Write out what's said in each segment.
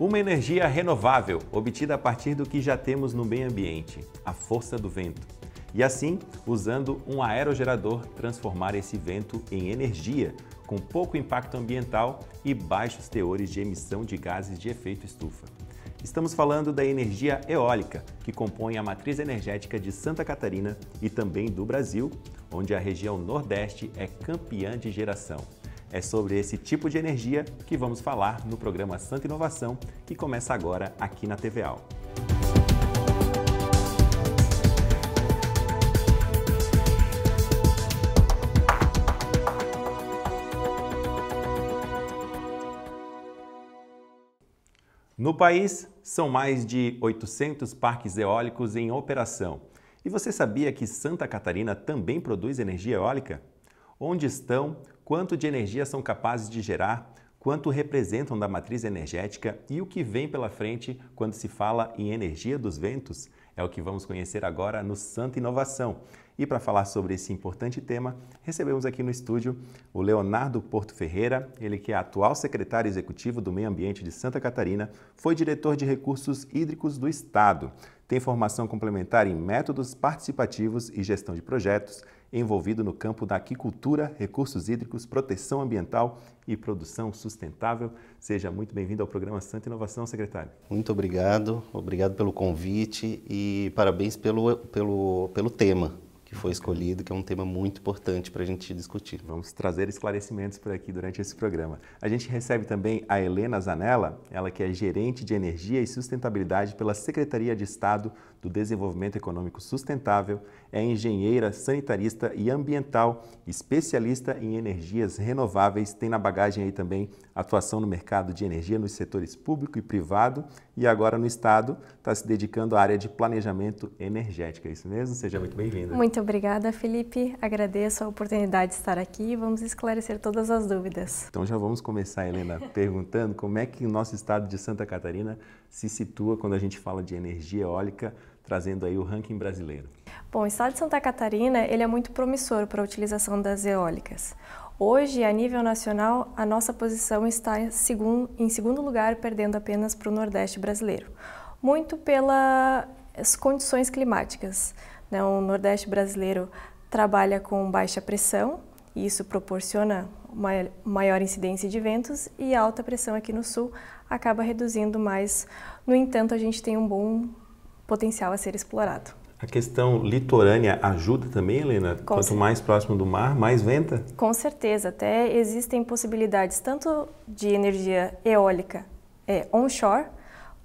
Uma energia renovável, obtida a partir do que já temos no meio ambiente, a força do vento. E assim, usando um aerogerador, transformar esse vento em energia, com pouco impacto ambiental e baixos teores de emissão de gases de efeito estufa. Estamos falando da energia eólica, que compõe a matriz energética de Santa Catarina e também do Brasil, onde a região Nordeste é campeã de geração. É sobre esse tipo de energia que vamos falar no programa Santa Inovação, que começa agora aqui na TVAL. No país, são mais de 800 parques eólicos em operação. E você sabia que Santa Catarina também produz energia eólica? Onde estão quanto de energia são capazes de gerar, quanto representam da matriz energética e o que vem pela frente quando se fala em energia dos ventos, é o que vamos conhecer agora no Santa Inovação. E para falar sobre esse importante tema, recebemos aqui no estúdio o Leonardo Porto Ferreira, ele que é atual secretário executivo do Meio Ambiente de Santa Catarina, foi diretor de recursos hídricos do Estado, tem formação complementar em métodos participativos e gestão de projetos, envolvido no campo da aquicultura, recursos hídricos, proteção ambiental e produção sustentável. Seja muito bem-vindo ao programa Santa Inovação, secretário. Muito obrigado, obrigado pelo convite e parabéns pelo, pelo, pelo tema que foi escolhido, que é um tema muito importante para a gente discutir. Vamos trazer esclarecimentos por aqui durante esse programa. A gente recebe também a Helena Zanella, ela que é gerente de energia e sustentabilidade pela Secretaria de Estado do Desenvolvimento Econômico Sustentável, é engenheira, sanitarista e ambiental, especialista em energias renováveis, tem na bagagem aí também atuação no mercado de energia nos setores público e privado e agora no Estado está se dedicando à área de planejamento energético. É isso mesmo? Seja muito bem-vinda. Muito obrigada, Felipe. Agradeço a oportunidade de estar aqui e vamos esclarecer todas as dúvidas. Então já vamos começar, Helena, perguntando como é que o nosso estado de Santa Catarina se situa quando a gente fala de energia eólica trazendo aí o ranking brasileiro. Bom, o estado de Santa Catarina ele é muito promissor para a utilização das eólicas. Hoje, a nível nacional, a nossa posição está em segundo lugar, perdendo apenas para o Nordeste brasileiro. Muito pelas condições climáticas. Né? O Nordeste brasileiro trabalha com baixa pressão, e isso proporciona maior incidência de ventos, e alta pressão aqui no Sul acaba reduzindo mais. No entanto, a gente tem um bom potencial a ser explorado. A questão litorânea ajuda também, Helena? Com Quanto certeza. mais próximo do mar, mais venta? Com certeza. Até existem possibilidades tanto de energia eólica é, onshore,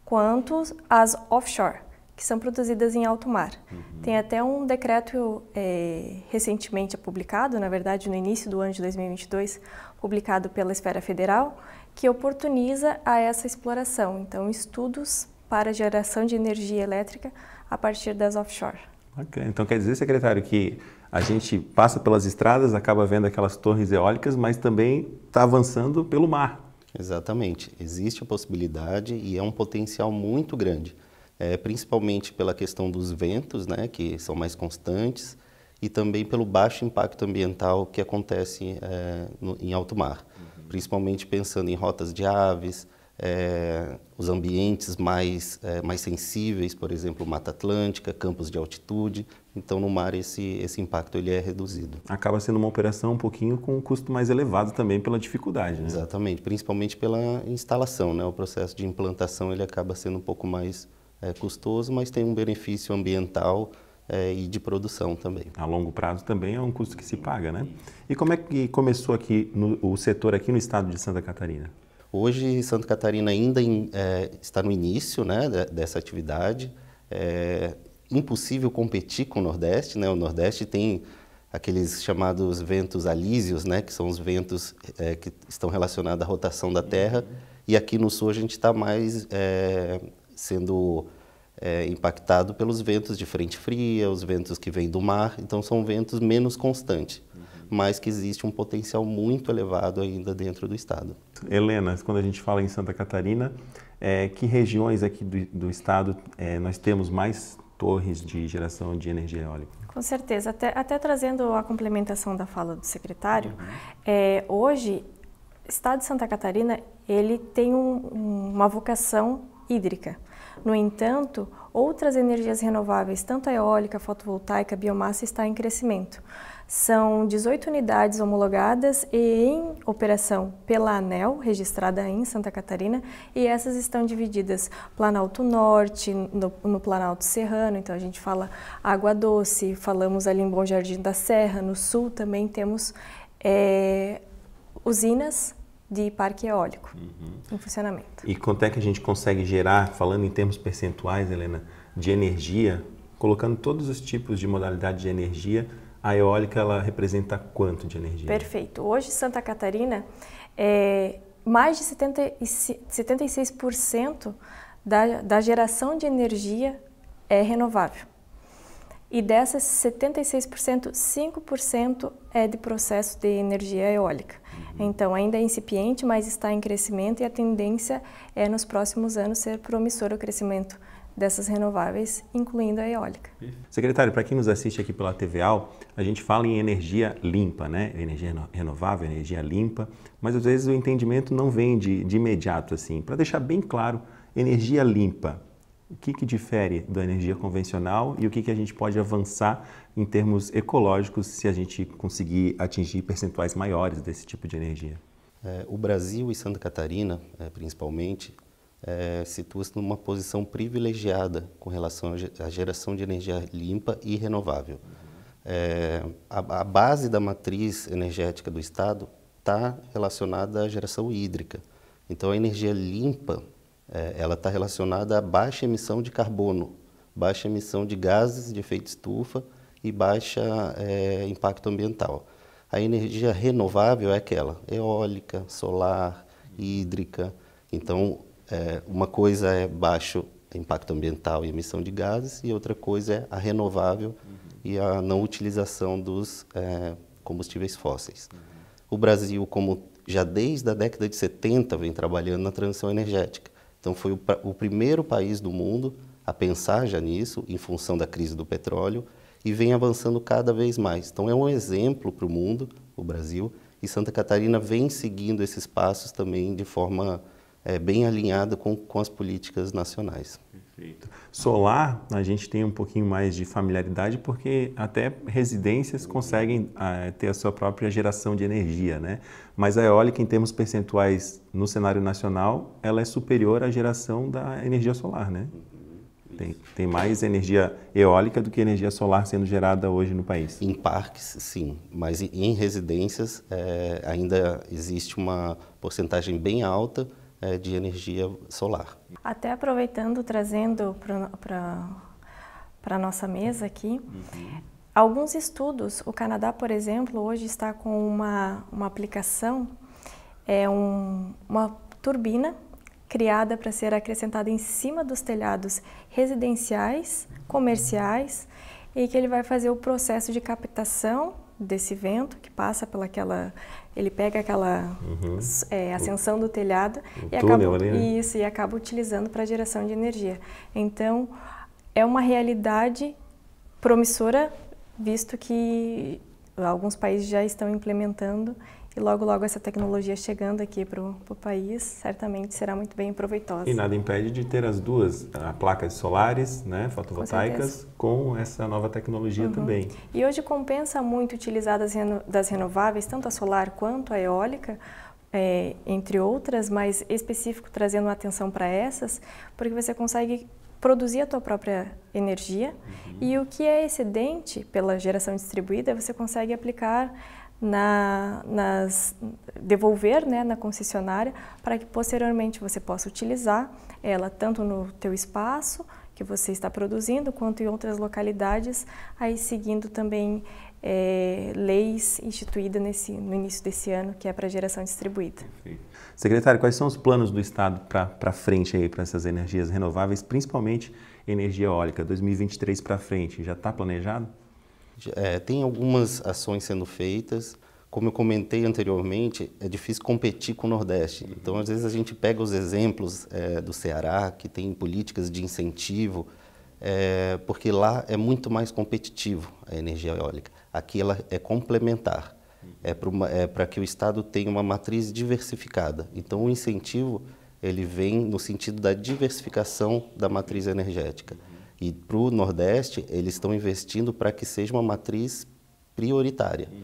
quanto as offshore, que são produzidas em alto mar. Uhum. Tem até um decreto é, recentemente publicado, na verdade no início do ano de 2022, publicado pela esfera federal, que oportuniza a essa exploração. Então, estudos para geração de energia elétrica a partir das offshore. Okay. Então quer dizer, secretário, que a gente passa pelas estradas, acaba vendo aquelas torres eólicas, mas também está avançando pelo mar. Exatamente. Existe a possibilidade e é um potencial muito grande, é, principalmente pela questão dos ventos, né, que são mais constantes, e também pelo baixo impacto ambiental que acontece é, no, em alto mar, uhum. principalmente pensando em rotas de aves, é, os ambientes mais, é, mais sensíveis, por exemplo, Mata Atlântica, campos de altitude. Então, no mar, esse, esse impacto ele é reduzido. Acaba sendo uma operação um pouquinho com um custo mais elevado também pela dificuldade, né? Exatamente, principalmente pela instalação. Né? O processo de implantação ele acaba sendo um pouco mais é, custoso, mas tem um benefício ambiental é, e de produção também. A longo prazo também é um custo que se paga, né? E como é que começou aqui no, o setor aqui no estado de Santa Catarina? Hoje, Santa Catarina ainda é, está no início né, dessa atividade. É impossível competir com o Nordeste. Né? O Nordeste tem aqueles chamados ventos alísios, né, que são os ventos é, que estão relacionados à rotação da Terra. Uhum. E aqui no Sul a gente está mais é, sendo é, impactado pelos ventos de frente fria, os ventos que vêm do mar. Então, são ventos menos constantes mas que existe um potencial muito elevado ainda dentro do estado. Helena, quando a gente fala em Santa Catarina, é, que regiões aqui do, do estado é, nós temos mais torres de geração de energia eólica? Com certeza. Até, até trazendo a complementação da fala do secretário, uhum. é, hoje, o estado de Santa Catarina ele tem um, uma vocação hídrica. No entanto, outras energias renováveis, tanto a eólica, a fotovoltaica, a biomassa, está em crescimento. São 18 unidades homologadas e em operação pela ANEL, registrada em Santa Catarina, e essas estão divididas Planalto Norte, no, no Planalto Serrano, então a gente fala Água Doce, falamos ali em Bom Jardim da Serra, no Sul também temos é, usinas de parque eólico uhum. em funcionamento. E quanto é que a gente consegue gerar, falando em termos percentuais, Helena, de energia, colocando todos os tipos de modalidade de energia a eólica ela representa quanto de energia? Perfeito. Hoje, Santa Catarina, é, mais de 70, 76% da, da geração de energia é renovável. E dessas 76%, 5% é de processo de energia eólica. Uhum. Então, ainda é incipiente, mas está em crescimento e a tendência é nos próximos anos ser promissor o crescimento dessas renováveis, incluindo a eólica. Secretário, para quem nos assiste aqui pela TVAL, a gente fala em energia limpa, né? Energia renovável, energia limpa, mas às vezes o entendimento não vem de, de imediato assim. Para deixar bem claro, energia limpa, o que, que difere da energia convencional e o que, que a gente pode avançar em termos ecológicos se a gente conseguir atingir percentuais maiores desse tipo de energia? É, o Brasil e Santa Catarina, é, principalmente, é, situa-se numa posição privilegiada com relação à geração de energia limpa e renovável. É, a, a, base da matriz energética do Estado está relacionada à geração hídrica. Então, a energia limpa é, ela está relacionada à baixa emissão de carbono, baixa emissão de gases de efeito estufa e baixa é, impacto ambiental. A energia renovável é aquela, eólica, solar, hídrica. Então, é, uma coisa é baixo impacto ambiental e emissão de gases, e outra coisa é a renovável uhum. e a não utilização dos é, combustíveis fósseis. Uhum. O Brasil, como já desde a década de 70 vem trabalhando na transição energética, então foi o, o primeiro país do mundo a pensar já nisso, em função da crise do petróleo, e vem avançando cada vez mais. Então é um exemplo para o mundo, o Brasil, e Santa Catarina vem seguindo esses passos também de forma é, bem alinhada com, com as políticas nacionais. Perfeito. Solar, a gente tem um pouquinho mais de familiaridade porque até residências conseguem ah, ter a sua própria geração de energia, né? Mas a eólica, em termos percentuais no cenário nacional, ela é superior à geração da energia solar, né? Uhum. tem, tem mais energia eólica do que energia solar sendo gerada hoje no país. Em parques, sim, mas em residências é, ainda existe uma porcentagem bem alta é, de energia solar. Até aproveitando, trazendo para a nossa mesa aqui, uhum. alguns estudos, o Canadá, por exemplo, hoje está com uma, uma aplicação, é um, uma turbina criada para ser acrescentada em cima dos telhados residenciais, comerciais, e que ele vai fazer o processo de captação desse vento que passa pelaquela ele pega aquela uhum. é, ascensão do telhado e, túnel, acaba, né? isso, e acaba utilizando para geração de energia. Então, é uma realidade promissora, visto que alguns países já estão implementando e logo, logo essa tecnologia chegando aqui para o país, certamente será muito bem proveitosa. E nada impede de ter as duas, ah, placas solares, né, fotovoltaicas, com, com essa nova tecnologia uhum. também. E hoje compensa muito utilizar das, reno, das renováveis, tanto a solar quanto a eólica, é, entre outras, mas específico trazendo atenção para essas, porque você consegue produzir a tua própria energia uhum. e o que é excedente pela geração distribuída você consegue aplicar na, nas, devolver né, na concessionária para que posteriormente você possa utilizar ela tanto no teu espaço que você está produzindo quanto em outras localidades, aí seguindo também é, leis instituídas nesse, no início desse ano, que é para geração distribuída. Perfeito. Secretário, quais são os planos do Estado para frente aí para essas energias renováveis, principalmente energia eólica, 2023 para frente, já está planejado? É, tem algumas ações sendo feitas. Como eu comentei anteriormente, é difícil competir com o Nordeste. Então, às vezes, a gente pega os exemplos é, do Ceará, que tem políticas de incentivo, é, porque lá é muito mais competitivo a energia eólica. Aqui ela é complementar, é para é que o Estado tenha uma matriz diversificada. Então o incentivo ele vem no sentido da diversificação da matriz energética. E para o Nordeste, eles estão investindo para que seja uma matriz prioritária, uhum.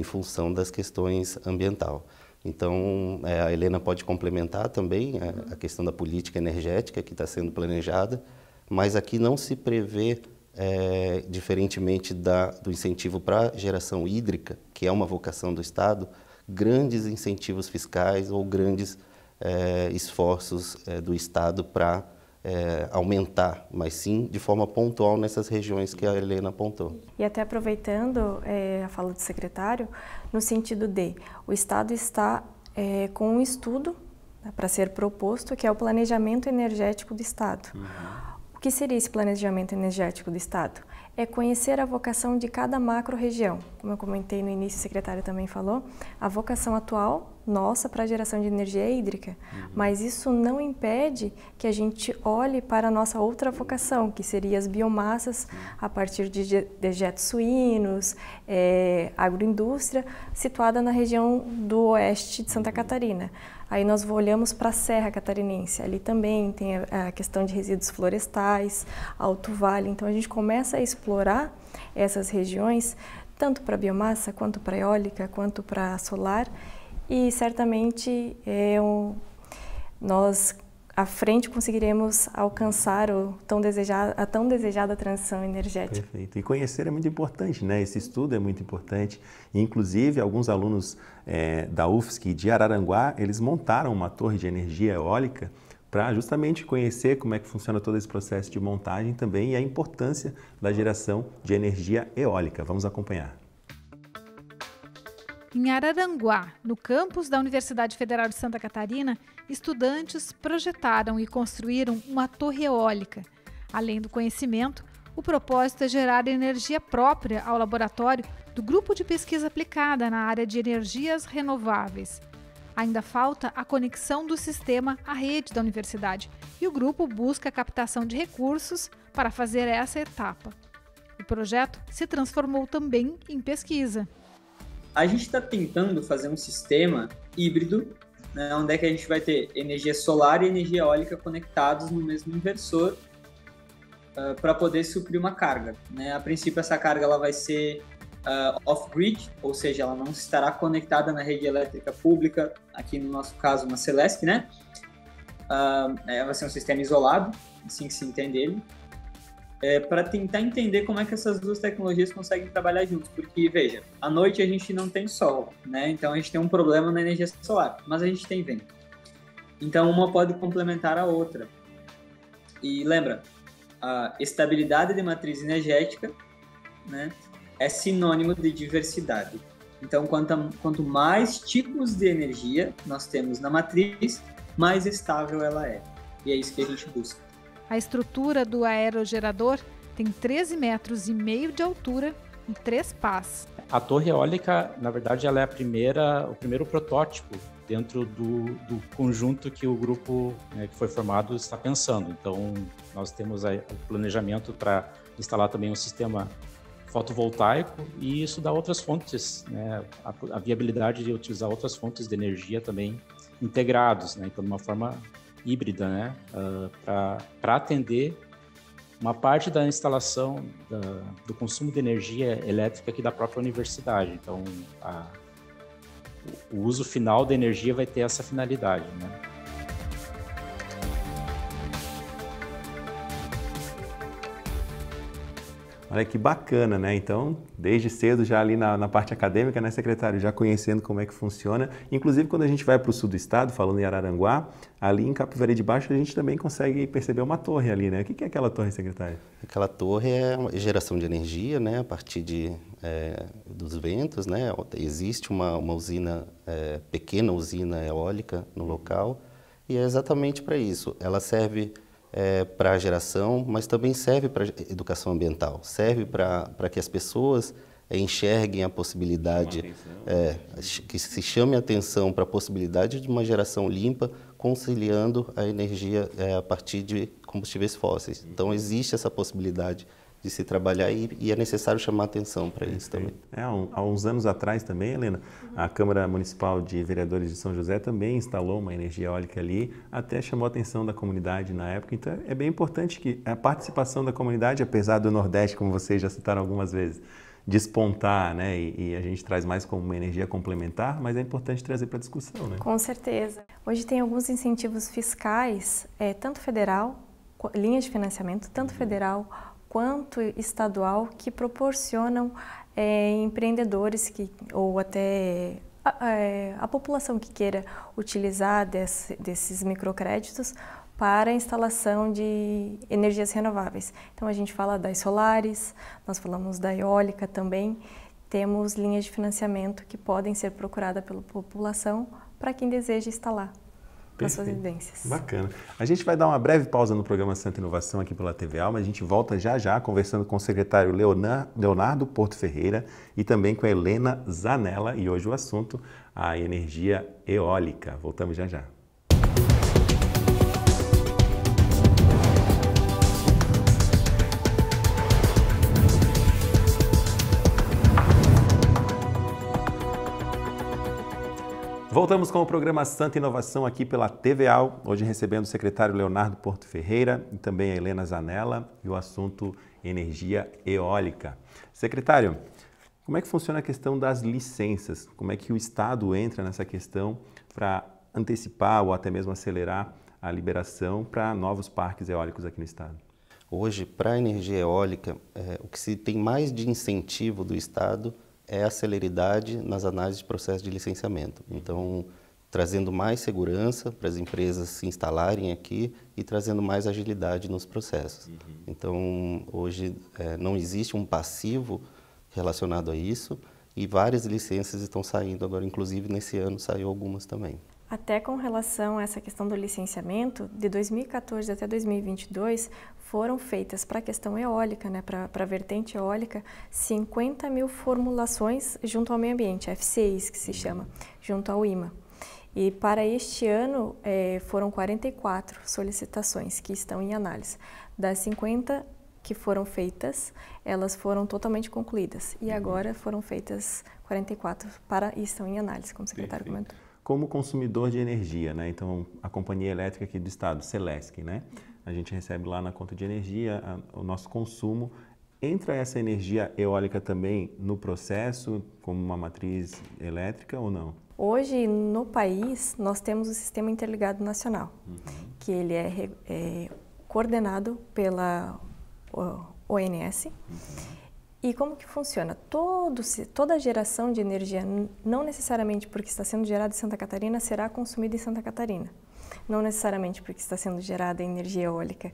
em função das questões ambiental. Então, é, a Helena pode complementar também a, é, uhum. a questão da política energética que está sendo planejada, mas aqui não se prevê, é, diferentemente da, do incentivo para geração hídrica, que é uma vocação do Estado, grandes incentivos fiscais ou grandes é, esforços é, do Estado para é, aumentar, mas sim de forma pontual nessas regiões que a Helena apontou. E até aproveitando é, a fala do secretário, no sentido de o Estado está é, com um estudo né, para ser proposto, que é o planejamento energético do Estado. Uhum. O que seria esse planejamento energético do Estado? é conhecer a vocação de cada macro-região. Como eu comentei no início, o secretário também falou, a vocação atual nossa para a geração de energia hídrica, uhum. mas isso não impede que a gente olhe para a nossa outra vocação, que seria as biomassas uhum. a partir de dejetos suínos, é, agroindústria, situada na região do oeste de Santa uhum. Catarina. Aí nós olhamos para a Serra Catarinense, ali também tem a, questão de resíduos florestais, Alto Vale, então a gente começa a explorar essas regiões, tanto para biomassa, quanto para eólica, quanto para solar, e certamente é um, nós à frente conseguiremos alcançar o tão desejado, a tão desejada transição energética. Perfeito. E conhecer é muito importante, né? Esse estudo é muito importante. Inclusive, alguns alunos é, da UFSC de Araranguá, eles montaram uma torre de energia eólica para justamente conhecer como é que funciona todo esse processo de montagem também e a importância da geração de energia eólica. Vamos acompanhar. Em Araranguá, no campus da Universidade Federal de Santa Catarina, estudantes projetaram e construíram uma torre eólica. Além do conhecimento, o propósito é gerar energia própria ao laboratório do Grupo de Pesquisa Aplicada na área de energias renováveis. Ainda falta a conexão do sistema à rede da universidade e o grupo busca a captação de recursos para fazer essa etapa. O projeto se transformou também em pesquisa. A gente está tentando fazer um sistema híbrido, né, onde é que a gente vai ter energia solar e energia eólica conectados no mesmo inversor uh, ah, para poder suprir uma carga. Né? A princípio, essa carga ela vai ser uh, off-grid, ou seja, ela não estará conectada na rede elétrica pública, aqui no nosso caso, uma Celeste, né? Uh, vai ser um sistema isolado, assim que se entende ele é, para tentar entender como é que essas duas tecnologias conseguem trabalhar juntos. Porque, veja, à noite a gente não tem sol, né? Então a gente tem um problema na energia solar, mas a gente tem vento. Então uma pode complementar a outra. E lembra, a estabilidade de matriz energética né, é sinônimo de diversidade. Então, quanto, quanto mais tipos de energia nós temos na matriz, mais estável ela é. E é isso que a gente busca. A estrutura do aerogerador tem 13 metros e meio de altura e três pás. A torre eólica, na verdade, ela é a primeira, o primeiro protótipo dentro do, do conjunto que o grupo né, que foi formado está pensando. Então, nós temos o planejamento para instalar também um sistema fotovoltaico e isso dá outras fontes, né, a, a, viabilidade de utilizar outras fontes de energia também integrados, né, então de uma forma híbrida, né? Uh, ah, para atender uma parte da instalação da, do consumo de energia elétrica aqui da própria universidade. Então, a, o uso final da energia vai ter essa finalidade, né? Olha que bacana, né? Então, desde cedo, já ali na, na, parte acadêmica, né, secretário? Já conhecendo como é que funciona. Inclusive, quando a gente vai para o sul do estado, falando em Araranguá, ali em Capivari de Baixo, a gente também consegue perceber uma torre ali, né? O que é aquela torre, secretário? Aquela torre é geração de energia, né? A partir de, é, dos ventos, né? Existe uma, uma usina, é, pequena usina eólica no local, e é exatamente para isso. Ela serve é, para a geração, mas também serve para educação ambiental, serve para que as pessoas é, enxerguem a possibilidade, é, que se chame a atenção para a possibilidade de uma geração limpa conciliando a energia é, a partir de combustíveis fósseis. Então existe essa possibilidade de se trabalhar e, e é necessário chamar atenção para isso também. É, há uns anos atrás também, Helena, a Câmara Municipal de Vereadores de São José também instalou uma energia eólica ali, até chamou a atenção da comunidade na época. Então é bem importante que a participação da comunidade, apesar do Nordeste, como vocês já citaram algumas vezes, despontar, né? E, e, a gente traz mais como uma energia complementar, mas é importante trazer para discussão, né? Com certeza. Hoje tem alguns incentivos fiscais, é, tanto federal, linhas de financiamento, tanto uhum. federal quanto estadual que proporcionam é, empreendedores que, ou até a, é, a, população que queira utilizar desse, desses microcréditos para a instalação de energias renováveis. Então a gente fala das solares, nós falamos da eólica também, temos linhas de financiamento que podem ser procuradas pela população para quem deseja instalar nas suas evidências. Bacana. A gente vai dar uma breve pausa no programa Santa Inovação aqui pela TV Alma. A gente volta já já conversando com o secretário Leonardo Porto Ferreira e também com a Helena Zanella. E hoje o assunto, a energia eólica. Voltamos já já. Voltamos com o programa Santa Inovação aqui pela TVAL, hoje recebendo o secretário Leonardo Porto Ferreira e também a Helena Zanella e o assunto energia eólica. Secretário, como é que funciona a questão das licenças? Como é que o Estado entra nessa questão para antecipar ou até mesmo acelerar a liberação para novos parques eólicos aqui no Estado? Hoje, para a energia eólica, é, o que se tem mais de incentivo do Estado é a celeridade nas análises de processo de licenciamento. Então, trazendo mais segurança para as empresas se instalarem aqui e trazendo mais agilidade nos processos. Uhum. Então, hoje é, não existe um passivo relacionado a isso e várias licenças estão saindo agora, inclusive nesse ano saiu algumas também. Até com relação a essa questão do licenciamento, de 2014 até 2022 foram feitas para a questão eólica, né, para a vertente eólica, 50 mil formulações junto ao meio ambiente, FCIs que se chama, junto ao IMA. E para este ano eh, foram 44 solicitações que estão em análise. Das 50 que foram feitas, elas foram totalmente concluídas. E uhum. agora foram feitas 44 para e estão em análise, como o secretário Perfeito. comentou como consumidor de energia, né? Então, a companhia elétrica aqui do estado, Celesc, né? A gente recebe lá na conta de energia a, o nosso consumo. Entra essa energia eólica também no processo como uma matriz elétrica ou não? Hoje, no país, nós temos o Sistema Interligado Nacional, uhum. que ele é, é, coordenado pela ONS. Uhum e como que funciona? Todo, toda geração de energia, não necessariamente porque está sendo gerada em Santa Catarina, será consumida em Santa Catarina. Não necessariamente porque está sendo gerada energia eólica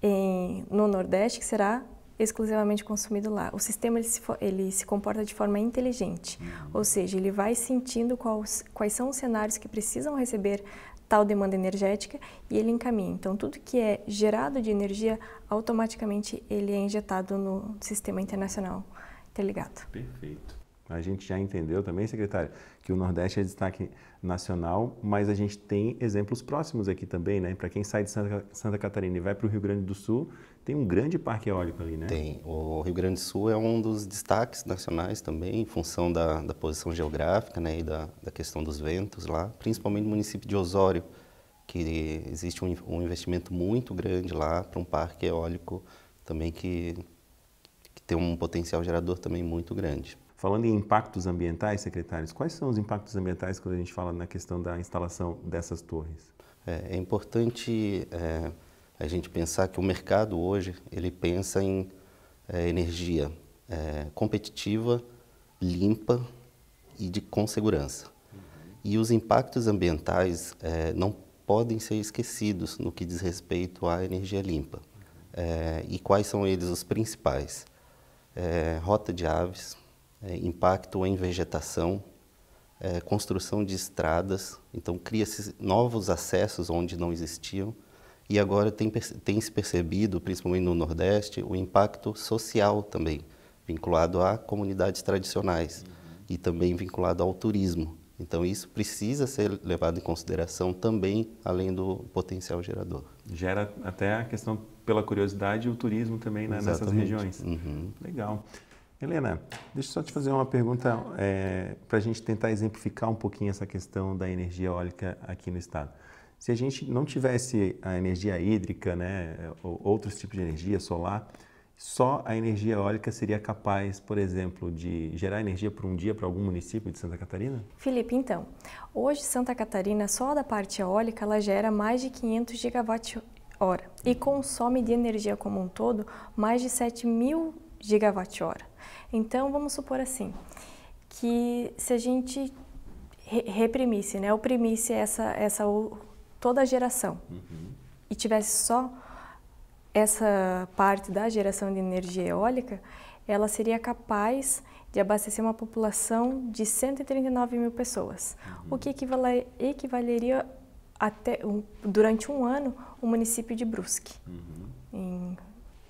em, no Nordeste, que será exclusivamente consumido lá. O sistema ele se, ele se comporta de forma inteligente, uhum. ou seja, ele vai sentindo quais, quais são os cenários que precisam receber tal demanda energética e ele encaminha. Então, tudo que é gerado de energia, automaticamente ele é injetado no sistema internacional interligado. Perfeito. A gente já entendeu também, secretário, que o Nordeste é destaque nacional, mas a gente tem exemplos próximos aqui também, né? Para quem sai de Santa, Santa Catarina e vai para o Rio Grande do Sul, tem um grande parque eólico ali, né? Tem. O Rio Grande do Sul é um dos destaques nacionais também, em função da, da posição geográfica né? e da, da questão dos ventos lá, principalmente no município de Osório, que existe um, um investimento muito grande lá para um parque eólico também que, que tem um potencial gerador também muito grande. Falando em impactos ambientais, secretários, quais são os impactos ambientais quando a gente fala na questão da instalação dessas torres? É, é importante é, a gente pensar que o mercado hoje ele pensa em é, energia é, competitiva, limpa e de, com segurança. Uhum. E os impactos ambientais é, não podem ser esquecidos no que diz respeito à energia limpa. Uhum. É, e quais são eles os principais? rota de aves, é, impacto em vegetação, é, construção de estradas, então cria-se novos acessos onde não existiam e agora tem, tem se percebido, principalmente no Nordeste, o impacto social também, vinculado a comunidades tradicionais uhum. e também vinculado ao turismo. Então isso precisa ser levado em consideração também, além do potencial gerador. Gera até a questão pela curiosidade e o turismo também né, nessas regiões. Uhum. Legal. Helena, deixa eu só te fazer uma pergunta é, para a gente tentar exemplificar um pouquinho essa questão da energia eólica aqui no estado. Se a gente não tivesse a energia hídrica, né, é, ou outros tipos de energia solar, só a energia eólica seria capaz, por exemplo, de gerar energia por um dia para algum município de Santa Catarina? Felipe, então, hoje Santa Catarina, só da parte eólica, ela gera mais de 500 gigawatt-hora e consome de energia como um todo mais de 7 mil gigawatt-hora. Então, vamos supor assim, que se a gente re reprimisse, né, oprimisse essa, essa toda a geração uhum. e tivesse só essa parte da geração de energia eólica, ela seria capaz de abastecer uma população de 139 mil pessoas, uhum. o que equivale, equivaleria até um, durante um ano o município de Brusque, uhum. em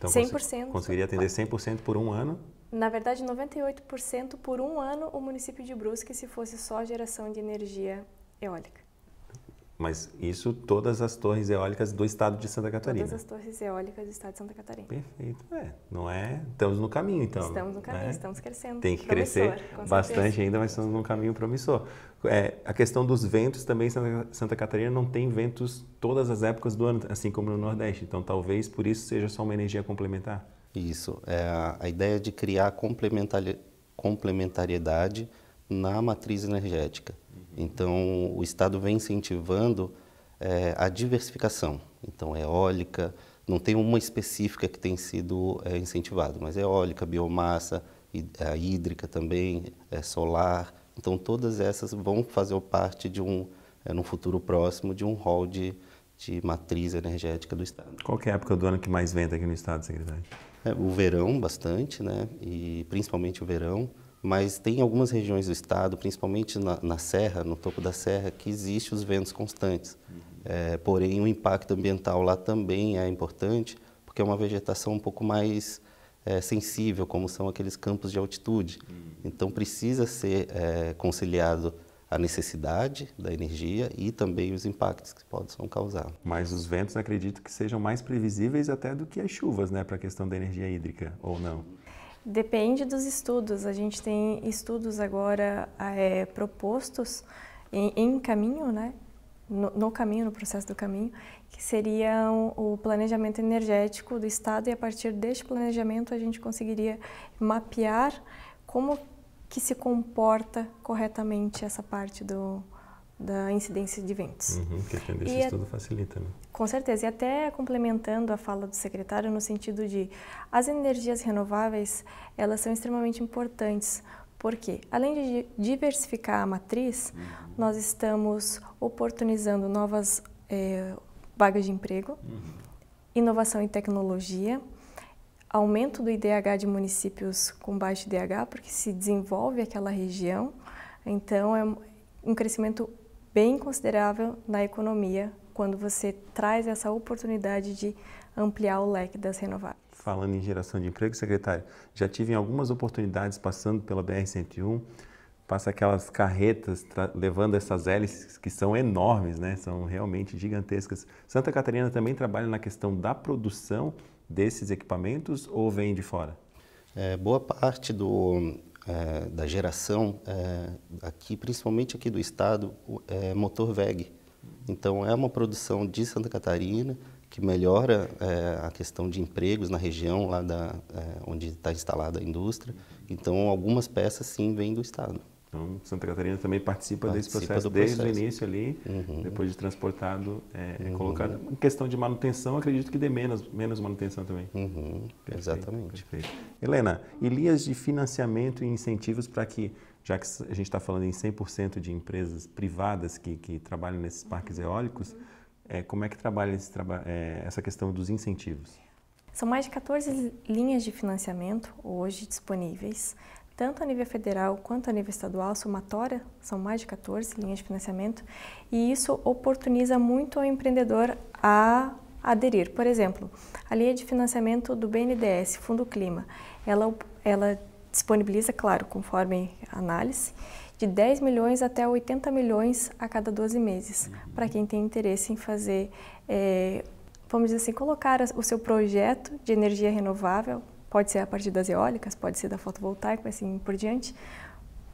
então, 100%. Conseguiria atender 100% por um ano? Na verdade, 98% por um ano o município de Brusque, se fosse só geração de energia eólica. Mas isso todas as torres eólicas do estado de Santa Catarina. Todas as torres eólicas do estado de Santa Catarina. Perfeito. É, não é? Estamos no caminho, então. Estamos no caminho, né? estamos crescendo. Tem que crescer bastante ainda, mas estamos num caminho promissor. É, a questão dos ventos também, Santa, Santa Catarina não tem ventos todas as épocas do ano, assim como no Nordeste. Então, talvez por isso seja só uma energia complementar. Isso. É a, a ideia de criar complementar, complementariedade na matriz energética. Então, o Estado vem incentivando é, a diversificação. Então, é eólica, não tem uma específica que tem sido eh, é, incentivada, mas eólica, biomassa, eh, a hídrica também, é, solar. Então, todas essas vão fazer parte de um, é, num futuro próximo, de um rol de, de matriz energética do Estado. Qual é a época do ano que mais venta aqui no Estado, secretário? É, o verão, bastante, né? E principalmente o verão mas tem algumas regiões do estado, principalmente na, na serra, no topo da serra, que existe os ventos constantes. Uhum. É, porém, o impacto ambiental lá também é importante, porque é uma vegetação um pouco mais é, sensível, como são aqueles campos de altitude. Uhum. Então, precisa ser é, conciliado a necessidade da energia e também os impactos que possam causar. Mas os ventos acredito que sejam mais previsíveis até do que as chuvas, né, para a questão da energia hídrica, ou não? Depende dos estudos. A gente tem estudos agora é, propostos em, em, caminho, né? No, no, caminho, no processo do caminho, que seriam o planejamento energético do Estado e a partir deste planejamento a gente conseguiria mapear como que se comporta corretamente essa parte do, da incidência de ventos. Uhum, que quem deixa e estudo facilita, né? Com certeza. E até complementando a fala do secretário no sentido de as energias renováveis, elas são extremamente importantes, porque além de diversificar a matriz, uhum. nós estamos oportunizando novas eh, vagas de emprego, uhum. inovação e tecnologia, aumento do IDH de municípios com baixo IDH, porque se desenvolve aquela região, então é um crescimento bem considerável na economia quando você traz essa oportunidade de ampliar o leque das renováveis. Falando em geração de emprego, secretário, já tive algumas oportunidades passando pela BR-101, passa aquelas carretas levando essas hélices que são enormes, né? são realmente gigantescas. Santa Catarina também trabalha na questão da produção desses equipamentos ou vem de fora? É, boa parte do, é, da geração é, aqui, principalmente aqui do estado, é motor VEG. Então é uma produção de Santa Catarina que melhora é, a questão de empregos na região lá da, é, onde está instalada a indústria. Então algumas peças sim vêm do estado. Então, Santa Catarina também participa, participa desse processo, processo, desde o início ali, uhum. depois de transportado, é, é, uhum. colocado. Em questão de manutenção, acredito que dê menos, menos manutenção também. Uhum. Perfeito, Exatamente. Perfeito. Helena, e linhas de financiamento e incentivos para que, já que a gente está falando em 100% de empresas privadas que, que trabalham nesses parques eólicos, é, como é que trabalha esse, é, essa questão dos incentivos? São mais de 14 linhas de financiamento hoje disponíveis tanto a nível federal quanto a nível estadual, somatória, são mais de 14 linhas de financiamento, e isso oportuniza muito ao empreendedor a aderir. Por exemplo, a linha de financiamento do BNDES, Fundo Clima, ela, ela disponibiliza, claro, conforme análise, de 10 milhões até 80 milhões a cada 12 meses, para quem tem interesse em fazer, é, vamos dizer assim, colocar o seu projeto de energia renovável pode ser a partir das eólicas, pode ser da fotovoltaica, assim por diante,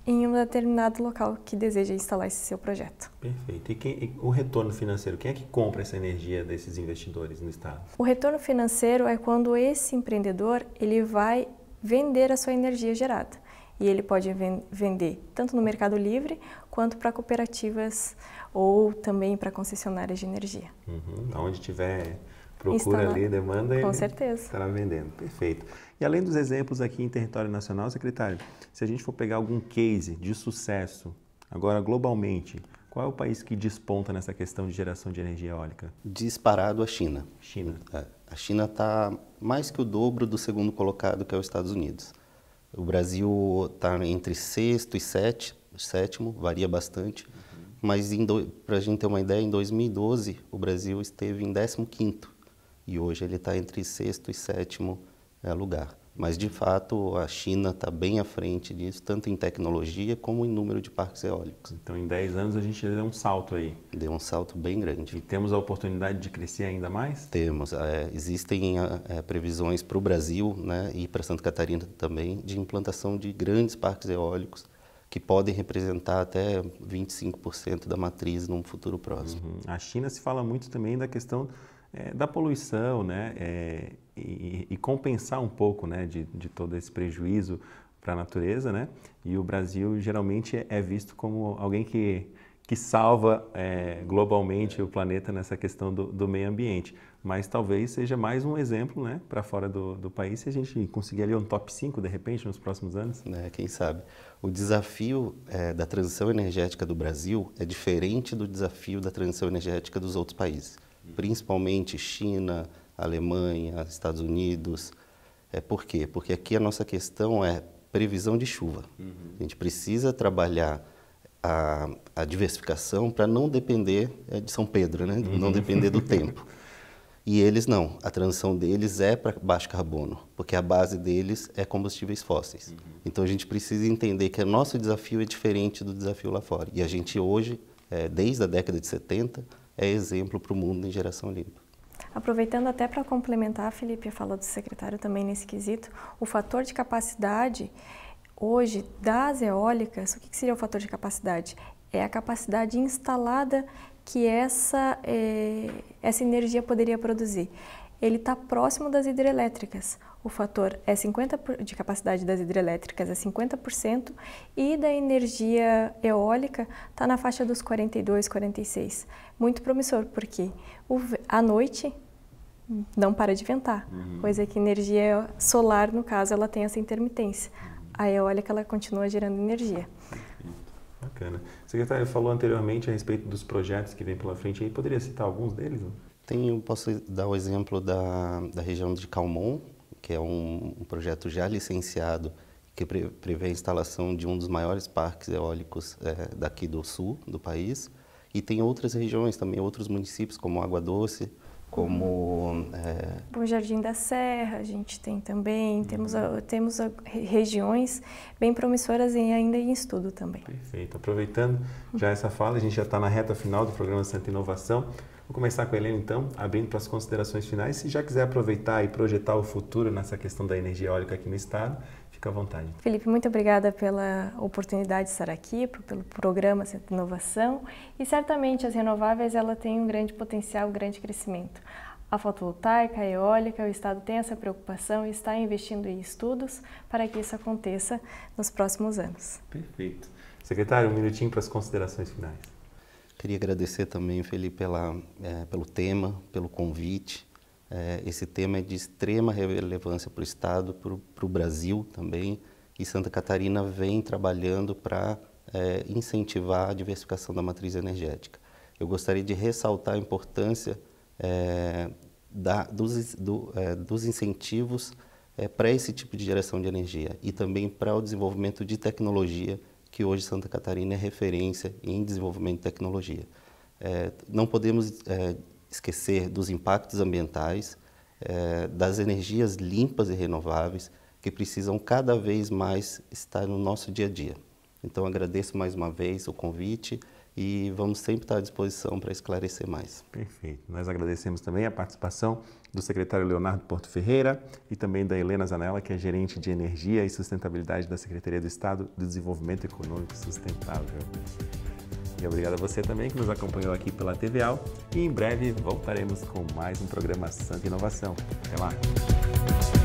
em um determinado local que deseja instalar esse seu projeto. Perfeito. E, quem, e o retorno financeiro, quem é que compra essa energia desses investidores no estado? O retorno financeiro é quando esse empreendedor ele vai vender a sua energia gerada. E ele pode vender tanto no mercado livre quanto para cooperativas ou também para concessionárias de energia. Uhum. Onde tiver procura ali, demanda, Com ele certeza. estará vendendo. Perfeito. E além dos exemplos aqui em território nacional, secretário, se a gente for pegar algum case de sucesso, agora globalmente, qual é o país que desponta nessa questão de geração de energia eólica? Disparado a China. China. É, a China está mais que o dobro do segundo colocado, que é os Estados Unidos. O Brasil está entre sexto e sete, sétimo, varia bastante. Mas para a gente ter uma ideia, em 2012 o Brasil esteve em 15 quinto e hoje ele está entre sexto e sétimo é, lugar, Mas, de fato, a China está bem à frente disso, tanto em tecnologia como em número de parques eólicos. Então, em 10 anos, a gente deu um salto aí. Deu um salto bem grande. E temos a oportunidade de crescer ainda mais? Temos. É, existem é, previsões para o Brasil né, e para Santa Catarina também de implantação de grandes parques eólicos que podem representar até 25% da matriz num futuro próximo. Uhum. A China se fala muito também da questão é, da poluição, né? É, e, e, compensar um pouco, né? De, de todo esse prejuízo para a natureza, né? E o Brasil geralmente é, é visto como alguém que que salva é, globalmente o planeta nessa questão do, do, meio ambiente. Mas talvez seja mais um exemplo né, para fora do, do, país se a gente conseguir ali um top 5 de repente nos próximos anos. É, quem sabe? O desafio é, da transição energética do Brasil é diferente do desafio da transição energética dos outros países principalmente China, Alemanha, Estados Unidos. É por quê? Porque aqui a nossa questão é previsão de chuva. Uhum. A gente precisa trabalhar a, a diversificação para não depender é de São Pedro, né? Uhum. Não depender do tempo. E eles não. A transição deles é para baixo carbono, porque a base deles é combustíveis fósseis. Uhum. Então a gente precisa entender que o nosso desafio é diferente do desafio lá fora. E a gente hoje, é, desde a década de 70, é exemplo para o mundo em geração limpa. Aproveitando até para complementar, Felipe, a fala do secretário também nesse quesito, o fator de capacidade hoje das eólicas, o que seria o fator de capacidade? É a capacidade instalada que essa, eh, essa energia poderia produzir ele está próximo das hidrelétricas. O fator é 50 de capacidade das hidrelétricas é 50% e da energia eólica está na faixa dos 42, 46. Muito promissor porque a à noite não para de ventar, uhum. é que energia solar no caso ela tem essa intermitência. A eólica ela continua gerando energia. Bacana. Secretário, falou anteriormente a respeito dos projetos que vem pela frente aí, poderia citar alguns deles? Não? Tem, eu posso dar o exemplo da, da região de Calmon, que é um, um projeto já licenciado que pre, prevê a instalação de um dos maiores parques eólicos é, daqui do sul do país. E tem outras regiões também, outros municípios como Água Doce, como é... Bom Jardim da Serra a gente tem também, uhum. temos, a, temos a, regiões bem promissoras e ainda em estudo também. Perfeito, aproveitando já essa fala, a gente já está na reta final do programa Santa Inovação, vou começar com a Helena então, abrindo para as considerações finais, se já quiser aproveitar e projetar o futuro nessa questão da energia eólica aqui no estado, Fica à vontade. Felipe, muito obrigada pela oportunidade de estar aqui, pelo programa Centro Inovação. E certamente as renováveis ela tem um grande potencial, um grande crescimento. A fotovoltaica, a eólica, o Estado tem essa preocupação e está investindo em estudos para que isso aconteça nos próximos anos. Perfeito. Secretário, um minutinho para as considerações finais. Queria agradecer também, Felipe, pela, é, pelo tema, pelo convite. É, esse tema é de extrema relevância para o Estado, para o Brasil também, e Santa Catarina vem trabalhando para é, incentivar a diversificação da matriz energética. Eu gostaria de ressaltar a importância é, da, dos, do, é, dos, incentivos é, para esse tipo de geração de energia e também para o desenvolvimento de tecnologia, que hoje Santa Catarina é referência em desenvolvimento de tecnologia. É, não podemos esquecer dos impactos ambientais, eh, das energias limpas e renováveis que precisam cada vez mais estar no nosso dia a dia. Então agradeço mais uma vez o convite e vamos sempre estar à disposição para esclarecer mais. Perfeito. Nós agradecemos também a participação do secretário Leonardo Porto Ferreira e também da Helena Zanella, que é gerente de Energia e Sustentabilidade da Secretaria do Estado do Desenvolvimento Econômico Sustentável. E obrigado a você também que nos acompanhou aqui pela TVAL. E em breve voltaremos com mais um programa Santa Inovação. Até lá!